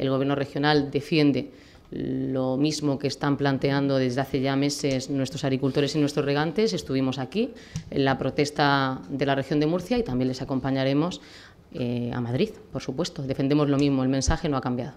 El Gobierno regional defiende lo mismo que están planteando desde hace ya meses nuestros agricultores y nuestros regantes. Estuvimos aquí en la protesta de la región de Murcia y también les acompañaremos eh, a Madrid, por supuesto. Defendemos lo mismo, el mensaje no ha cambiado.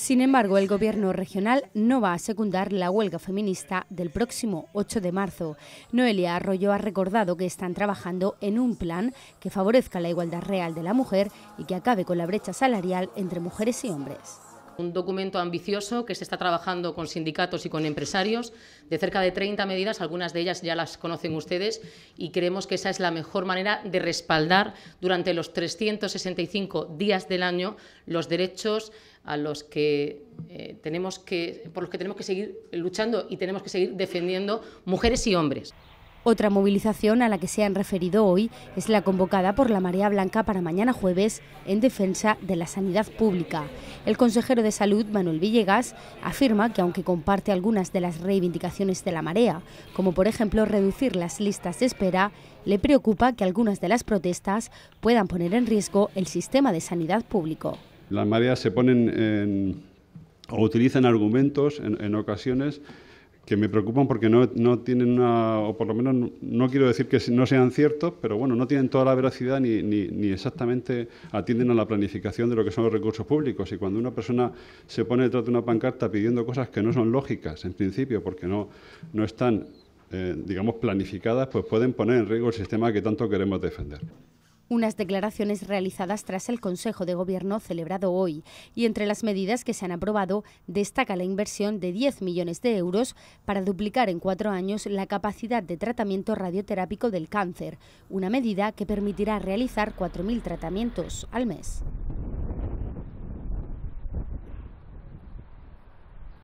Sin embargo, el gobierno regional no va a secundar la huelga feminista del próximo 8 de marzo. Noelia Arroyo ha recordado que están trabajando en un plan que favorezca la igualdad real de la mujer y que acabe con la brecha salarial entre mujeres y hombres. Un documento ambicioso que se está trabajando con sindicatos y con empresarios, de cerca de 30 medidas, algunas de ellas ya las conocen ustedes, y creemos que esa es la mejor manera de respaldar durante los 365 días del año los derechos a los que eh, tenemos que, por los que tenemos que seguir luchando y tenemos que seguir defendiendo mujeres y hombres. Otra movilización a la que se han referido hoy es la convocada por la Marea Blanca para mañana jueves en defensa de la sanidad pública. El consejero de Salud, Manuel Villegas, afirma que aunque comparte algunas de las reivindicaciones de la Marea, como por ejemplo reducir las listas de espera, le preocupa que algunas de las protestas puedan poner en riesgo el sistema de sanidad público. Las mareas se ponen o utilizan argumentos en ocasiones que me preocupan porque no, tienen una, o por lo menos no, quiero decir que no sean ciertos, pero bueno, no tienen toda la veracidad ni, exactamente atienden a la planificación de lo que son los recursos públicos. Y cuando una persona se pone detrás de una pancarta pidiendo cosas que no son lógicas en principio, porque no, no están, eh, digamos, planificadas, pues pueden poner en riesgo el sistema que tanto queremos defender. Unas declaraciones realizadas tras el Consejo de Gobierno celebrado hoy y entre las medidas que se han aprobado destaca la inversión de 10 millones de euros para duplicar en cuatro años la capacidad de tratamiento radioterápico del cáncer, una medida que permitirá realizar 4.000 tratamientos al mes.